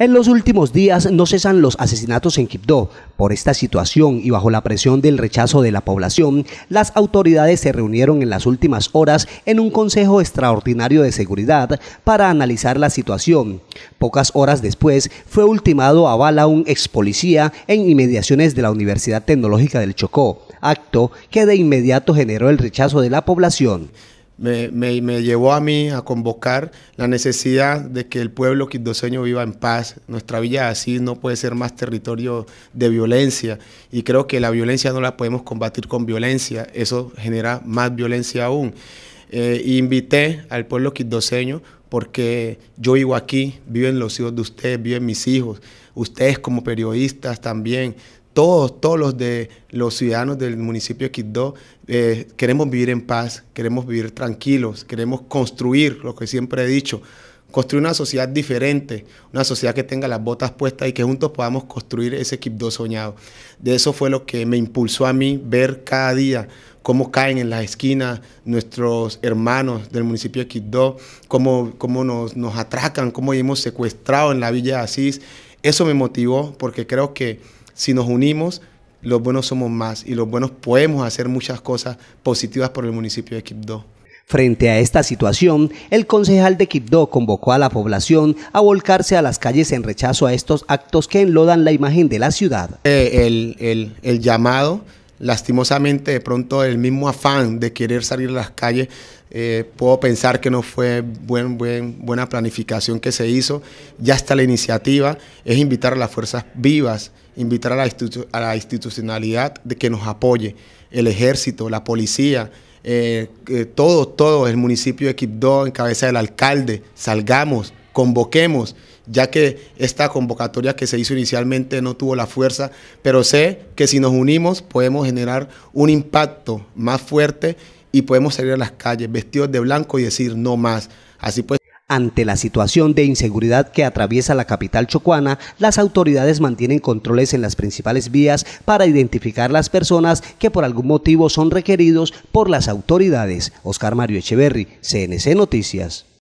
En los últimos días no cesan los asesinatos en Quibdó. Por esta situación y bajo la presión del rechazo de la población, las autoridades se reunieron en las últimas horas en un consejo extraordinario de seguridad para analizar la situación. Pocas horas después fue ultimado a bala un ex policía en inmediaciones de la Universidad Tecnológica del Chocó, acto que de inmediato generó el rechazo de la población me, llevó a mí a convocar la necesidad de que el pueblo quindoseño viva en paz. Nuestra villa así no puede ser más territorio de violencia y creo que la violencia no la podemos combatir con violencia, eso genera más violencia aún. Eh, invité al pueblo quindoseño porque yo vivo aquí, viven los hijos de ustedes, viven mis hijos, ustedes como periodistas también todos, todos los de los ciudadanos del municipio de eh, queremos vivir en paz, queremos vivir tranquilos, queremos construir lo que siempre he dicho, construir una sociedad diferente, una sociedad que tenga las botas puestas y que juntos podamos construir ese Quibdó soñado. De eso fue lo que me impulsó a mí ver cada día cómo caen en las esquinas nuestros hermanos del municipio de Quibdó, cómo, nos, nos atracan, cómo hemos secuestrado en la Villa de Asís. Eso me motivó porque creo que si nos unimos, los buenos somos más y los buenos podemos hacer muchas cosas positivas por el municipio de Quibdó. Frente a esta situación, el concejal de Quibdó convocó a la población a volcarse a las calles en rechazo a estos actos que enlodan la imagen de la ciudad. Eh, el, el llamado lastimosamente de pronto el mismo afán de querer salir a las calles, eh, puedo pensar que no fue buena planificación que se hizo. Ya está la iniciativa, es invitar a las fuerzas vivas, invitar a la, institucionalidad de que nos apoye, el ejército, la policía. Eh, todo, todo, el municipio de Quibdó en cabeza del alcalde, salgamos, convoquemos ya que esta convocatoria que se hizo inicialmente no tuvo la fuerza, pero sé que si nos unimos podemos generar un impacto más fuerte y podemos salir a las calles vestidos de blanco y decir no más. Así pues, ante la situación de inseguridad que atraviesa la capital chocuana, las autoridades mantienen controles en las principales vías para identificar las personas que por algún motivo son requeridos por las autoridades. Oscar Mario Echeverry, CNC Noticias.